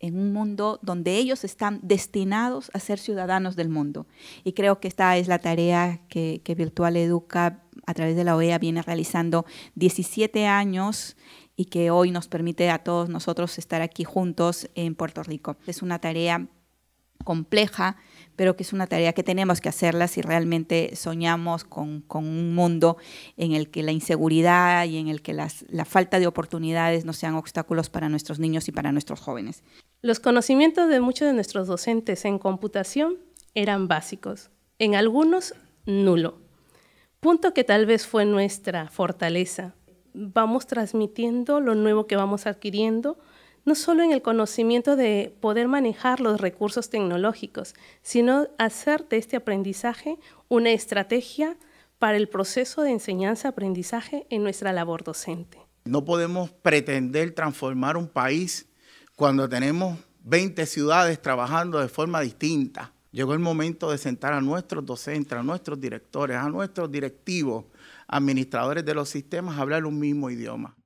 en un mundo donde ellos están destinados a ser ciudadanos del mundo. Y creo que esta es la tarea que, Virtual Educa a través de la OEA viene realizando 17 años y que hoy nos permite a todos nosotros estar aquí juntos en Puerto Rico. Es una tarea compleja, pero que es una tarea que tenemos que hacerla si realmente soñamos con, un mundo en el que la inseguridad y en el que la falta de oportunidades no sean obstáculos para nuestros niños y para nuestros jóvenes. Los conocimientos de muchos de nuestros docentes en computación eran básicos, en algunos nulo. Punto que tal vez fue nuestra fortaleza. Vamos transmitiendo lo nuevo que vamos adquiriendo, no solo en el conocimiento de poder manejar los recursos tecnológicos, sino hacer de este aprendizaje una estrategia para el proceso de enseñanza-aprendizaje en nuestra labor docente. No podemos pretender transformar un país cuando tenemos 20 ciudades trabajando de forma distinta. Llegó el momento de sentar a nuestros docentes, a nuestros directores, a nuestros directivos, administradores de los sistemas, a hablar un mismo idioma.